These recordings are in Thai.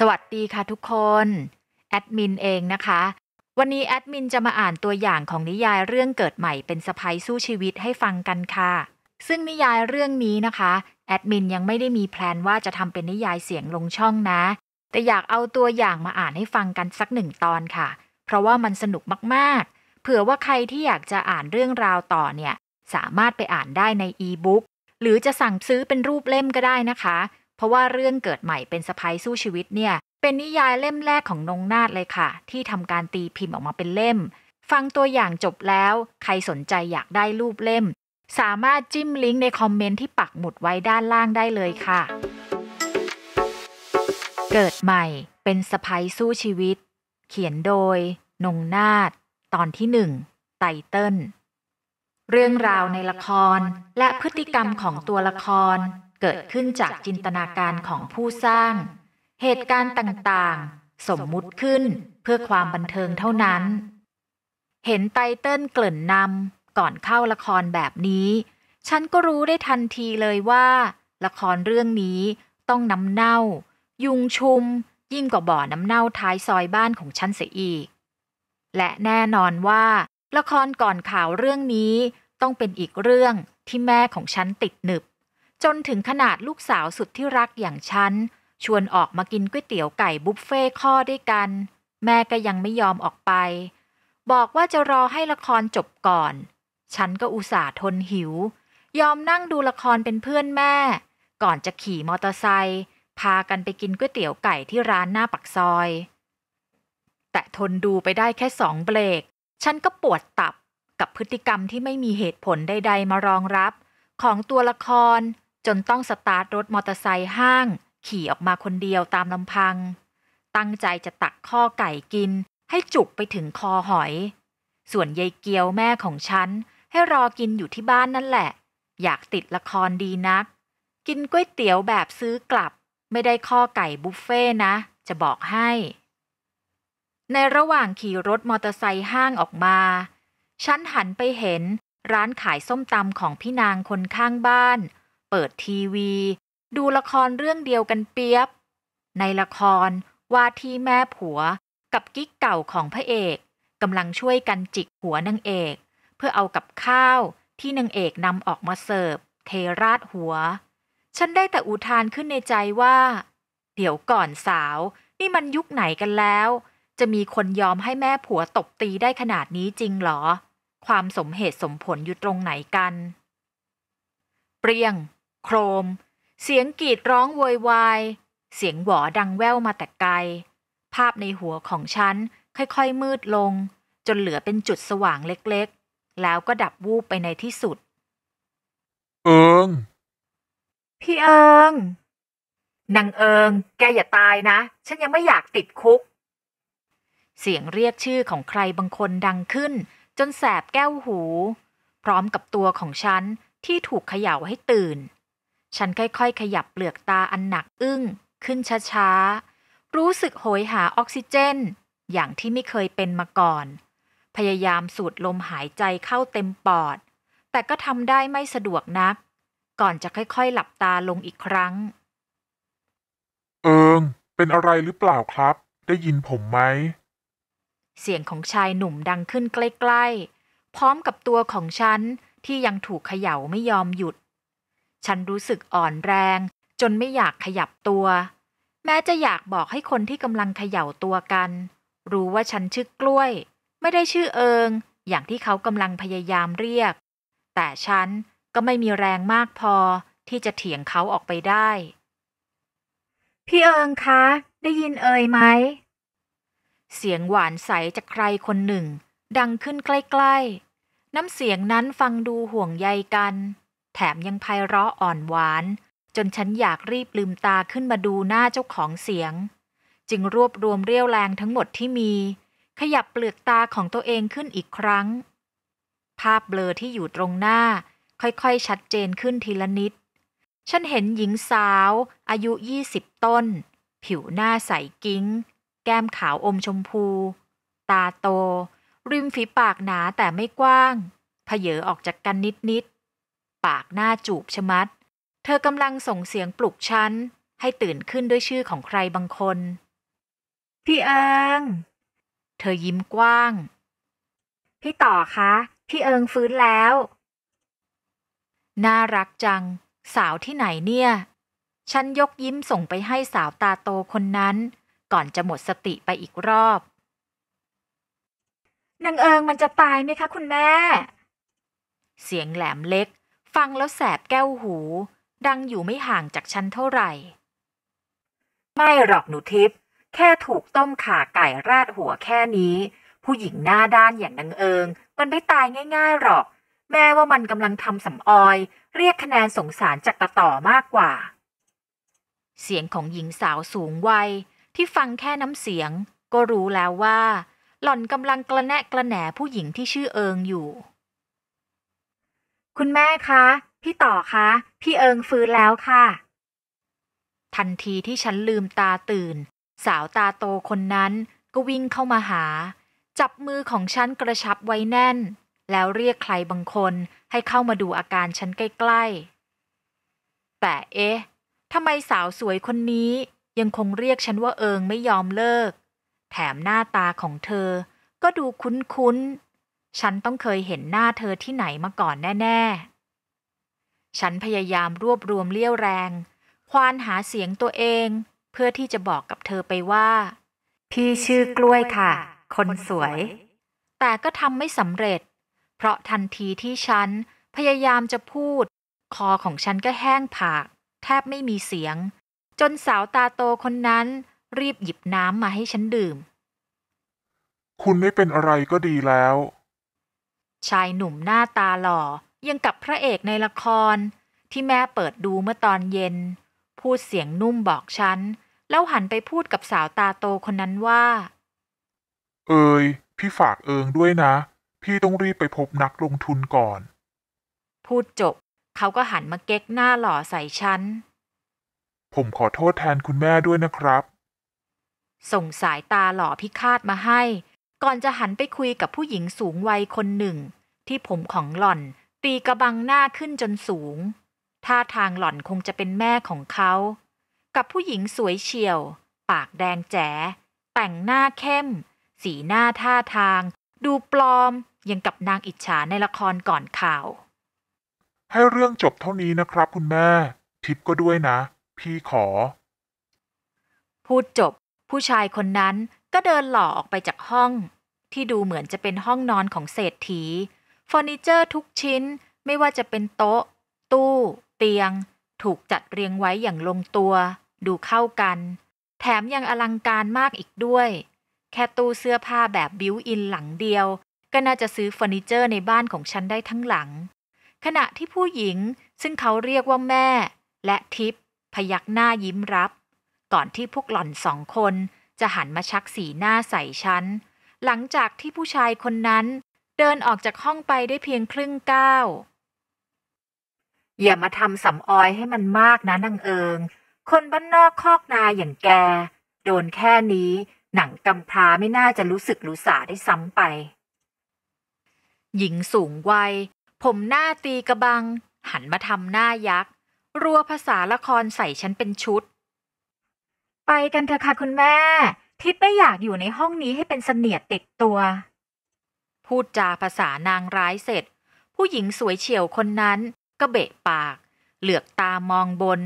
สวัสดีค่ะทุกคน แอดมินเองนะคะ วันนี้แอดมินจะมาอ่านตัวอย่างของนิยายเรื่องเกิดใหม่เป็นสไปสู้ชีวิตให้ฟังกันค่ะ ซึ่งนิยายเรื่องนี้นะคะ แอดมินยังไม่ได้มีแพลนว่าจะทำเป็นนิยายเสียงลงช่องนะ แต่อยากเอาตัวอย่างมาอ่านให้ฟังกันสักหนึ่งตอนค่ะ เพราะว่ามันสนุกมากๆ เผื่อว่าใครที่อยากจะอ่านเรื่องราวต่อเนี่ยสามารถไปอ่านได้ในอีบุ๊กหรือจะสั่งซื้อเป็นรูปเล่มก็ได้นะคะเพราะว่าเรื่องเกิดใหม่เป็นสะพ้ยสู้ชีวิตเนี่ย เป็นนิยายเล่มแรกของนงนาฏเลยค่ะ ที่ทำการตีพิมพ์ออกมาเป็นเล่ม ฟังตัวอย่างจบแล้ว ใครสนใจอยากได้รูปเล่ม สามารถจิ้มลิงก์ในคอมเมนต์ที่ปักหมุดไว้ด้านล่างได้เลยค่ะเกิดใหม่เป็นสะพ้ยสู้ชีวิต เขียนโดย นงนาฏตอนที่หนึ่งไตเติ้ลเรื่องราวในละครและพฤติกรรมของตัวละครเกิดขึ้นจากจินตนาการของผู้สร้าง เหตุการณ์ต่างๆสมมุติขึ้นเพื่อความบันเทิงเท่านั้น เห็นไตเติ้ลเกริ่นนำก่อนเข้าละครแบบนี้ ฉันก็รู้ได้ทันทีเลยว่า ละครเรื่องนี้ต้องน้ำเน่า ยุงชุม ยิ่งกว่าบ่อน้ำเน่าท้ายซอยบ้านของฉันเสียอีก และแน่นอนว่า ละครก่อนข่าวเรื่องนี้ต้องเป็นอีกเรื่องที่แม่ของฉันติดหนึบจนถึงขนาดลูกสาวสุดที่รักอย่างฉันชวนออกมากินก๋วยเตี๋ยวไก่บุฟเฟ่ข้อด้วยกัน แม่ก็ยังไม่ยอมออกไป บอกว่าจะรอให้ละครจบก่อน ฉันก็อุตส่าห์ทนหิว ยอมนั่งดูละครเป็นเพื่อนแม่ ก่อนจะขี่มอเตอร์ไซค์พากันไปกินก๋วยเตี๋ยวไก่ที่ร้านหน้าปักซอย แต่ทนดูไปได้แค่สองเบรกฉันก็ปวดตับกับพฤติกรรมที่ไม่มีเหตุผลใดๆมารองรับ ของตัวละครจนต้องสตาร์ทรถมอเตอร์ไซค์ห้าง ขี่ออกมาคนเดียวตามลำพัง ตั้งใจจะตักข้อไก่กินให้จุกไปถึงคอหอย ส่วนยายเกียวแม่ของฉันให้รอกินอยู่ที่บ้านนั่นแหละ อยากติดละครดีนัก กินก๋วยเตี๋ยวแบบซื้อกลับไม่ได้ข้อไก่บุฟเฟ่นะจะบอกให้ ในระหว่างขี่รถมอเตอร์ไซค์ห้างออกมาฉันหันไปเห็นร้านขายส้มตำของพี่นางคนข้างบ้านเปิดทีวี ดูละครเรื่องเดียวกันเปียบ ในละคร ว่าที่แม่ผัวกับกิ๊กเก่าของพระเอกกำลังช่วยกันจิกหัวนางเอก เพื่อเอากับข้าวที่นางเอกนำออกมาเสิร์ฟเทราดหัว ฉันได้แต่อุทานขึ้นในใจว่า เดี๋ยวก่อนสาว นี่มันยุคไหนกันแล้ว จะมีคนยอมให้แม่ผัวตบตีได้ขนาดนี้จริงหรอ ความสมเหตุสมผลอยู่ตรงไหนกัน เปรียงโครม เสียงกรีดร้องโวยวาย เสียงหวอดังแว่วมาแต่ไกล ภาพในหัวของฉัน ค่อยๆมืดลง จนเหลือเป็นจุดสว่างเล็กๆ แล้วก็ดับวูบไปในที่สุด เอิง พี่เอิง นางเอิง แกอย่าตายนะ ฉันยังไม่อยากติดคุก เสียงเรียกชื่อของใครบางคนดังขึ้น จนแสบแก้วหู พร้อมกับตัวของฉันที่ถูกเขย่าให้ตื่นฉันค่อย ๆ ขยับเปลือกตาอันหนักอึ้ง ขึ้นช้าๆ รู้สึกโหยหาออกซิเจน อย่างที่ไม่เคยเป็นมาก่อน พยายามสูดลมหายใจเข้าเต็มปอด แต่ก็ทำได้ไม่สะดวกนัก ก่อนจะค่อยๆหลับตาลงอีกครั้ง เอิงเป็นอะไรหรือเปล่าครับ ได้ยินผมไหม เสียงของชายหนุ่มดังขึ้นใกล้ๆ พร้อมกับตัวของฉัน ที่ยังถูกเขย่าไม่ยอมหยุดฉันรู้สึกอ่อนแรงจนไม่อยากขยับตัว แม้จะอยากบอกให้คนที่กำลังเขย่าตัวกัน รู้ว่าฉันชื่อกล้วย ไม่ได้ชื่อเอิงอย่างที่เขากำลังพยายามเรียก แต่ฉันก็ไม่มีแรงมากพอที่จะเถียงเขาออกไปได้ พี่เอิงคะ ได้ยินเอ่ยไหม เสียงหวานใสจากใครคนหนึ่ง ดังขึ้นใกล้ ๆ น้ำเสียงนั้นฟังดูห่วงใยกันแถมยังไพเราะอ่อนหวาน จนฉันอยากรีบลืมตาขึ้นมาดูหน้าเจ้าของเสียง จึงรวบรวมเรียวแรงทั้งหมดที่มี ขยับเปลือกตาของตัวเองขึ้นอีกครั้ง ภาพเบลอที่อยู่ตรงหน้าค่อยๆชัดเจนขึ้นทีละนิด ฉันเห็นหญิงสาว อายุยี่สิบต้น ผิวหน้าใสกิ้ง แก้มขาวอมชมพู ตาโต ริมฝีปากหนาแต่ไม่กว้างเผเยอออกจากกันนิดปากหน้าจูบชะมัด เธอกำลังส่งเสียงปลุกฉันให้ตื่นขึ้นด้วยชื่อของใครบางคน พี่เอิง เธอยิ้มกว้าง พี่ต่อคะ พี่เอิงฟื้นแล้ว น่ารักจัง สาวที่ไหนเนี่ย ฉันยกยิ้มส่งไปให้สาวตาโตคนนั้น ก่อนจะหมดสติไปอีกรอบ นางเอิงมันจะตายไหมคะคุณแม่ เสียงแหลมเล็กฟังแล้วแสบแก้วหู ดังอยู่ไม่ห่างจากฉันเท่าไหร่ ไม่หรอกหนูทิพย์แค่ถูกต้มขาไก่ราดหัวแค่นี้ ผู้หญิงหน้าด้านอย่างนางเอิง มันไม่ตายง่ายๆหรอกแม้ว่ามันกำลังทำสำออยเรียกคะแนนสงสารจากตะต่อมากกว่า เสียงของหญิงสาวสูงวัยที่ฟังแค่น้ำเสียง ก็รู้แล้วว่า หล่อนกำลังกระแนะกระแหนผู้หญิงที่ชื่อเอิงอยู่คุณแม่คะ พี่ต่อคะ พี่เอิงฟื้นแล้วค่ะ ทันทีที่ฉันลืมตาตื่น สาวตาโตคนนั้นก็วิ่งเข้ามาหา จับมือของฉันกระชับไว้แน่น แล้วเรียกใครบางคนให้เข้ามาดูอาการฉันใกล้ๆ แต่เอ๊ะทำไมสาวสวยคนนี้ยังคงเรียกฉันว่าเอิงไม่ยอมเลิก แถมหน้าตาของเธอ ก็ดูคุ้นฉันต้องเคยเห็นหน้าเธอที่ไหนมาก่อนแน่ ๆ ฉันพยายามรวบรวมเลี้ยวแรง ควานหาเสียงตัวเอง เพื่อที่จะบอกกับเธอไปว่า พี่ชื่อกล้วยค่ะ คนสวย แต่ก็ทำไม่สำเร็จ เพราะทันทีที่ฉัน พยายามจะพูด คอของฉันก็แห้งผาก แทบไม่มีเสียง จนสาวตาโตคนนั้น รีบหยิบน้ำมาให้ฉันดื่ม คุณไม่เป็นอะไรก็ดีแล้วชายหนุ่มหน้าตาหล่อยังกับพระเอกในละคร ที่แม่เปิดดูเมื่อตอนเย็น พูดเสียงนุ่มบอกฉัน แล้วหันไปพูดกับสาวตาโตคนนั้นว่า เอ๋ยพี่ฝากเอิงด้วยนะ พี่ต้องรีบไปพบนักลงทุนก่อน พูดจบ เขาก็หันมาเก๊กหน้าหล่อใส่ฉัน ผมขอโทษแทนคุณแม่ด้วยนะครับ ส่งสายตาหล่อพิฆาตมาให้ก่อนจะหันไปคุยกับผู้หญิงสูงวัยคนหนึ่ง ที่ผมของหล่อนตีกระบังหน้าขึ้นจนสูง ท่าทางหล่อนคงจะเป็นแม่ของเขากับผู้หญิงสวยเฉียวปากแดงแจ๋แต่งหน้าเข้ม สีหน้าท่าทางดูปลอม ยังกับนางอิจฉาในละครก่อนข่าว ให้เรื่องจบเท่านี้นะครับ คุณแม่ ทิปก็ด้วยนะ พี่ขอ พูดจบ ผู้ชายคนนั้นก็เดินหล่อออกไปจากห้องที่ดูเหมือนจะเป็นห้องนอนของเศรษฐีเฟอร์นิเจอร์ทุกชิ้นไม่ว่าจะเป็นโต๊ะ ตู้ เตียง ถูกจัดเรียงไว้อย่างลงตัว ดูเข้ากัน แถมยังอลังการมากอีกด้วย แค่ตู้เสื้อผ้าแบบบิวอินหลังเดียว ก็น่าจะซื้อเฟอร์นิเจอร์ในบ้านของฉันได้ทั้งหลัง ขณะที่ผู้หญิงซึ่งเขาเรียกว่าแม่ และทิพพยักหน้ายิ้มรับ ก่อนที่พวกหล่อนสองคน จะหันมาชักสีหน้าใส่ฉันหลังจากที่ผู้ชายคนนั้นเดินออกจากห้องไปได้เพียงครึ่งก้าวอย่ามาทำสำออยให้มันมากนะนางเอิง คนบ้านนอกคอกนาอย่างแกโดนแค่นี้หนังกำพร้าไม่น่าจะรู้สึกรู้สาได้ซ้ำไป หญิงสูงวัยผมหน้าตีกระบัง หันมาทำหน้ายักษ์รัวภาษาละครใส่ฉันเป็นชุด ไปกันเถอะค่ะคุณแม่ทิพไม่อยากอยู่ในห้องนี้ให้เป็นเสนียดติดตัว พูดจาภาษานางร้ายเสร็จ ผู้หญิงสวยเฉียวคนนั้น ก็เบะปาก เหลือกตามองบน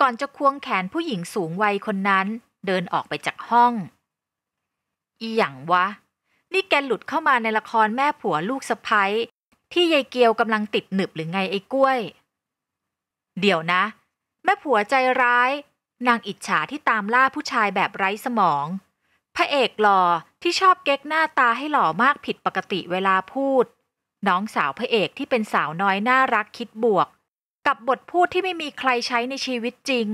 ก่อนจะควงแขนผู้หญิงสูงวัยคนนั้น เดินออกไปจากห้อง อีหยังวะนี่แกหลุดเข้ามาในละครแม่ผัวลูกสะพ้ยที่ยายเกียวกำลังติดหนึบหรือไงไอ้กล้วย เดี๋ยวนะ แม่ผัวใจร้ายนางอิจฉาที่ตามล่าผู้ชายแบบไร้สมอง พระเอกหล่อที่ชอบเก๊กหน้าตาให้หล่อมากผิดปกติเวลาพูด น้องสาวพระเอกที่เป็นสาวน้อยน่ารักคิดบวก กับบทพูดที่ไม่มีใครใช้ในชีวิตจริง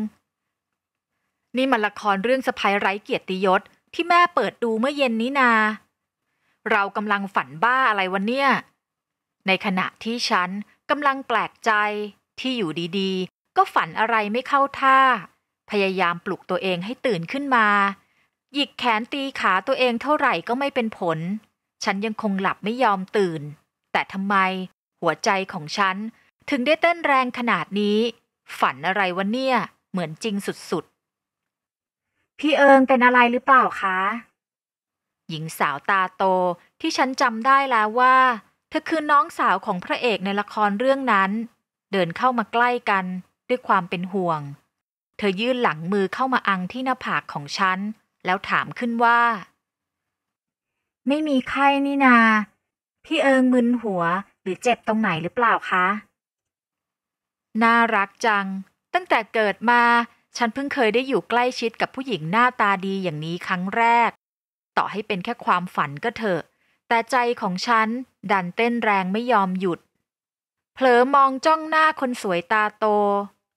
นี่มันละครเรื่องสะพายไร้เกียรติยศที่แม่เปิดดูเมื่อเย็นนี้นา เรากำลังฝันบ้าอะไรวันเนี้ยในขณะที่ฉันกำลังแปลกใจที่อยู่ดีๆ ก็ฝันอะไรไม่เข้าท่าพยายามปลุกตัวเองให้ตื่นขึ้นมา หยิกแขนตีขาตัวเองเท่าไหร่ก็ไม่เป็นผล ฉันยังคงหลับไม่ยอมตื่น แต่ทำไมหัวใจของฉันถึงได้เต้นแรงขนาดนี้ ฝันอะไรวะเนี่ย เหมือนจริงสุดๆ พี่เอิงเป็นอะไรหรือเปล่าคะ หญิงสาวตาโตที่ฉันจำได้แล้วว่าเธอคือน้องสาวของพระเอกในละครเรื่องนั้น เดินเข้ามาใกล้กัน ด้วยความเป็นห่วงเธอยื่นหลังมือเข้ามาอังที่หน้าผากของฉัน แล้วถามขึ้นว่า ไม่มีไข้นี่นาพี่เอิงมึนหัว หรือเจ็บตรงไหนหรือเปล่าคะ น่ารักจัง ตั้งแต่เกิดมาฉันเพิ่งเคยได้อยู่ใกล้ชิดกับผู้หญิงหน้าตาดีอย่างนี้ครั้งแรก ต่อให้เป็นแค่ความฝันก็เถอะ แต่ใจของฉันดันเต้นแรงไม่ยอมหยุด เผลอมองจ้องหน้าคนสวยตาโต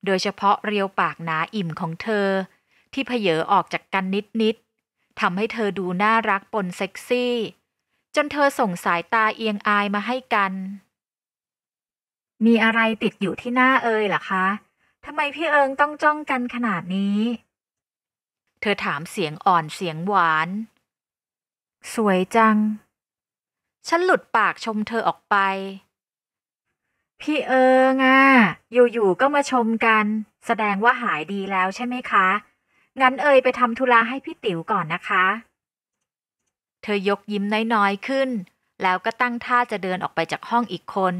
โดยเฉพาะเรียวปากหนาอิ่มของเธอ ที่เพเยอออกจากกันนิด ๆทำให้เธอดูน่ารักปนเซ็กซี่ จนเธอส่งสายตาเอียงอายมาให้กัน มีอะไรติดอยู่ที่หน้าเอยล่ะคะ ทำไมพี่เอิงต้องจ้องกันขนาดนี้ เธอถามเสียงอ่อนเสียงหวาน สวยจัง ฉันหลุดปากชมเธอออกไปพี่เอิงอ่ะอยู่ ๆ ก็มาชมกัน แสดงว่าหายดีแล้วใช่ไหมคะ งั้นเอยไปทำธุระให้พี่ติ๋วก่อนนะคะ เธอยกยิ้มน้อยๆขึ้น แล้วก็ตั้งท่าจะเดินออกไปจากห้องอีกคน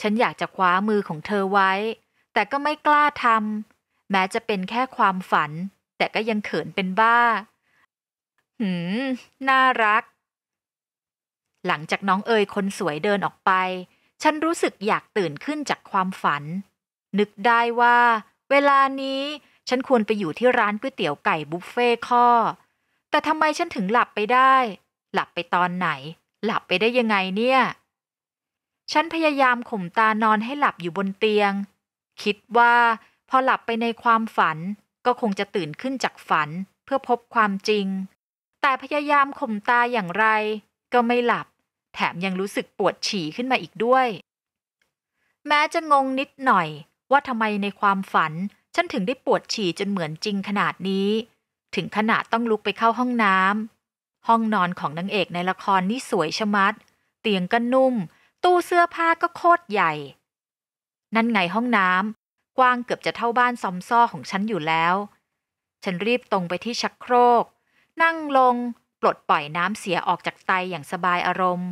ฉันอยากจะคว้ามือของเธอไว้ แต่ก็ไม่กล้าทำแม้จะเป็นแค่ความฝัน แต่ก็ยังเขินเป็นบ้า หืม น่ารัก หลังจากน้องเอยคนสวยเดินออกไปฉันรู้สึกอยากตื่นขึ้นจากความฝัน นึกได้ว่าเวลานี้ฉันควรไปอยู่ที่ร้านก๋วยเตี๋ยวไก่บุฟเฟ่ข้อแต่ทำไมฉันถึงหลับไปได้ หลับไปตอนไหน หลับไปได้ยังไงเนี่ย ฉันพยายามข่มตานอนให้หลับอยู่บนเตียง คิดว่าพอหลับไปในความฝันก็คงจะตื่นขึ้นจากฝัน เพื่อพบความจริง แต่พยายามข่มตาอย่างไร ก็ไม่หลับแถมยังรู้สึกปวดฉี่ขึ้นมาอีกด้วย แม้จะงงนิดหน่อยว่าทำไมในความฝัน ฉันถึงได้ปวดฉี่จนเหมือนจริงขนาดนี้ ถึงขนาดต้องลุกไปเข้าห้องน้ำ ห้องนอนของนางเอกในละครนี่สวยชะมัด เตียงก็นุ่ม ตู้เสื้อผ้าก็โคตรใหญ่ นั่นไงห้องน้ำ กว้างเกือบจะเท่าบ้านซอมซ่อของฉันอยู่แล้ว ฉันรีบตรงไปที่ชักโครก นั่งลงปลดปล่อยน้ำเสียออกจากไตอย่างสบายอารมณ์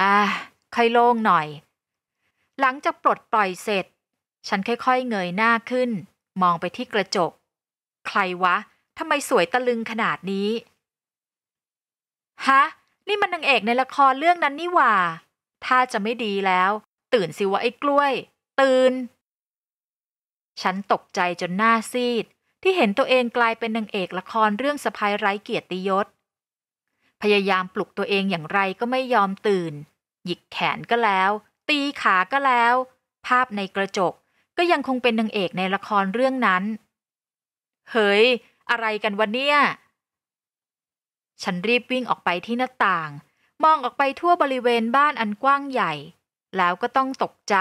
อ่าค่อยโล่งหน่อย หลังจากปลดปล่อยเสร็จ ฉันค่อยๆเงยหน้าขึ้นมองไปที่กระจก ใครวะ ทำไมสวยตะลึงขนาดนี้ ฮะ นี่มันนางเอกในละครเรื่องนั้นนี่หว่า ถ้าจะไม่ดีแล้ว ตื่นสิวะไอ้กล้วย ตื่น ฉันตกใจจนหน้าซีด ที่เห็นตัวเองกลายเป็นนางเอกละครเรื่องสะพายไร้เกียรติยศพยายามปลุกตัวเองอย่างไรก็ไม่ยอมตื่น หยิกแขนก็แล้ว ตีขาก็แล้ว ภาพในกระจกก็ยังคงเป็นนางเอกในละครเรื่องนั้น เฮ้ย อะไรกันวะเนี่ย ฉันรีบวิ่งออกไปที่หน้าต่าง มองออกไปทั่วบริเวณบ้านอันกว้างใหญ่ แล้วก็ต้องตกใจ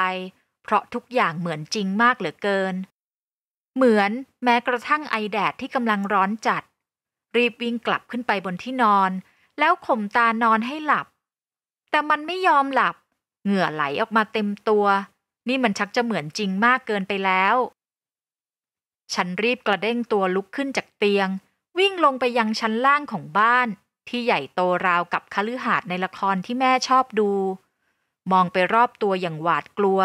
เพราะทุกอย่างเหมือนจริงมากเหลือเกิน เหมือนแม้กระทั่งไอแดดที่กำลังร้อนจัด รีบวิ่งกลับขึ้นไปบนที่นอนแล้วข่มตานอนให้หลับ แต่มันไม่ยอมหลับ เหงื่อไหลออกมาเต็มตัว นี่มันชักจะเหมือนจริงมากเกินไปแล้ว ฉันรีบกระเด้งตัวลุกขึ้นจากเตียง วิ่งลงไปยังชั้นล่างของบ้านที่ใหญ่โตราวกับคฤหาสน์ในละครที่แม่ชอบดู มองไปรอบตัวอย่างหวาดกลัว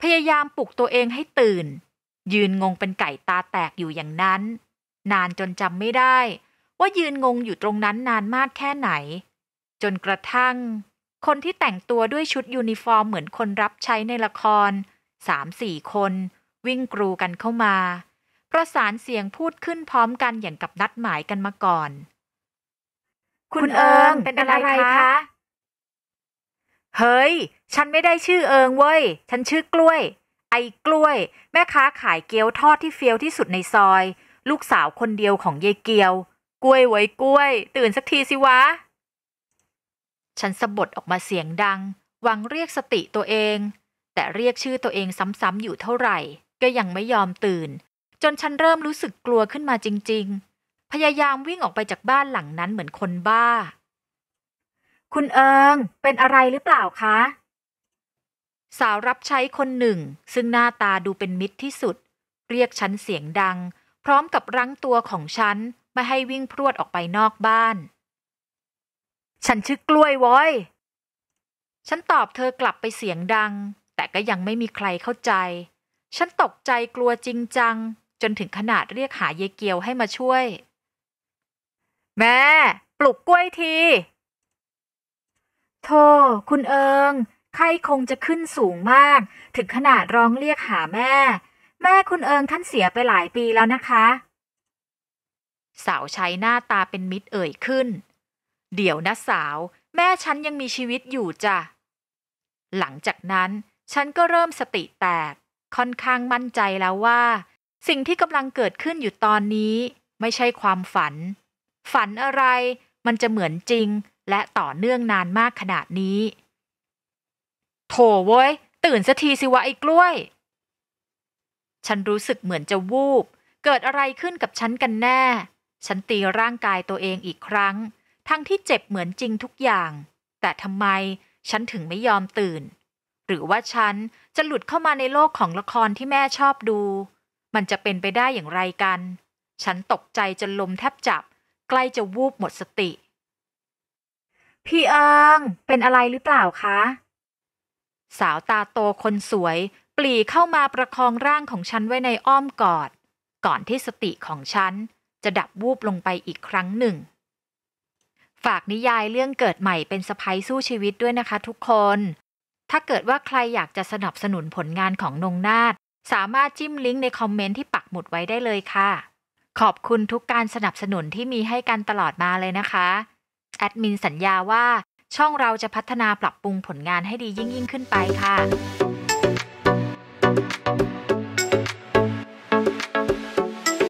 พยายามปลุกตัวเองให้ตื่น ยืนงงเป็นไก่ตาแตกอยู่อย่างนั้น นานจนจำไม่ได้ว่ายืนงงอยู่ตรงนั้นนานมากแค่ไหน จนกระทั่ง คนที่แต่งตัวด้วยชุดยูนิฟอร์มเหมือนคนรับใช้ในละครสามสี่คนวิ่งกรูกันเข้ามาประสานเสียงพูดขึ้นพร้อมกันอย่างกับนัดหมายกันมาก่อน คุณเอิงเป็นอะไรคะ เฮ้ย ฉันไม่ได้ชื่อเอิงเว้ย ฉันชื่อกล้วย ไอ้กล้วย แม่ค้าขายเกี๊ยวทอดที่เฟี้ยวที่สุดในซอย ลูกสาวคนเดียวของยายเกียวกล้วยไว้กล้วย ตื่นสักทีสิวะ ฉันสะบดออกมาเสียงดัง หวังเรียกสติตัวเอง แต่เรียกชื่อตัวเองซ้ำๆ อยู่เท่าไหร่ ก็ยังไม่ยอมตื่น จนฉันเริ่มรู้สึกกลัวขึ้นมาจริง ๆ พยายามวิ่งออกไปจากบ้านหลังนั้นเหมือนคนบ้า คุณเอิง เป็นอะไรหรือเปล่าคะ สาวรับใช้คนหนึ่ง ซึ่งหน้าตาดูเป็นมิตรที่สุด เรียกฉันเสียงดัง พร้อมกับรั้งตัวของฉันไม่ให้วิ่งพรวดออกไปนอกบ้าน ฉันชื่อกล้วยว้อย ฉันตอบเธอกลับไปเสียงดัง แต่ก็ยังไม่มีใครเข้าใจ ฉันตกใจกลัวจริงจัง จนถึงขนาดเรียกหาเยเกียวให้มาช่วย แม่ ปลุกกล้วยทีโธ่คุณเอิงไข้คงจะขึ้นสูงมาก ถึงขนาดร้องเรียกหาแม่ แม่คุณเอิงท่านเสียไปหลายปีแล้วนะคะสาวใช้หน้าตาเป็นมิตรเอ่ยขึ้น เดี๋ยวนะสาว แม่ฉันยังมีชีวิตอยู่จ้ะ หลังจากนั้น ฉันก็เริ่มสติแตก ค่อนข้างมั่นใจแล้วว่า สิ่งที่กำลังเกิดขึ้นอยู่ตอนนี้ ไม่ใช่ความฝัน ฝันอะไรมันจะเหมือนจริง และต่อเนื่องนานมากขนาดนี้ โถเว้ย ตื่นสักทีสิวะไอ้กล้วย ฉันรู้สึกเหมือนจะวูบ เกิดอะไรขึ้นกับฉันกันแน่ฉันตีร่างกายตัวเองอีกครั้ง ทั้งที่เจ็บเหมือนจริงทุกอย่าง แต่ทำไมฉันถึงไม่ยอมตื่น หรือว่าฉันจะหลุดเข้ามาในโลกของละครที่แม่ชอบดู มันจะเป็นไปได้อย่างไรกัน ฉันตกใจจนลมแทบจับ ใกล้จะวูบหมดสติ พี่เอิงเป็นอะไรหรือเปล่าคะ สาวตาโตคนสวยปลีเข้ามาประคองร่างของฉันไว้ในอ้อมกอด ก่อนที่สติของฉันจะดับวูบลงไปอีกครั้งหนึ่ง ฝากนิยายเรื่องเกิดใหม่เป็นสไปสู้ชีวิตด้วยนะคะทุกคน ถ้าเกิดว่าใครอยากจะสนับสนุนผลงานของนงนาฏสามารถจิ้มลิงก์ในคอมเมนต์ที่ปักหมุดไว้ได้เลยค่ะ ขอบคุณทุกการสนับสนุนที่มีให้กันตลอดมาเลยนะคะ แอดมินสัญญาว่าช่องเราจะพัฒนาปรับปรุงผลงานให้ดียิ่งยิ่งขึ้นไปค่ะ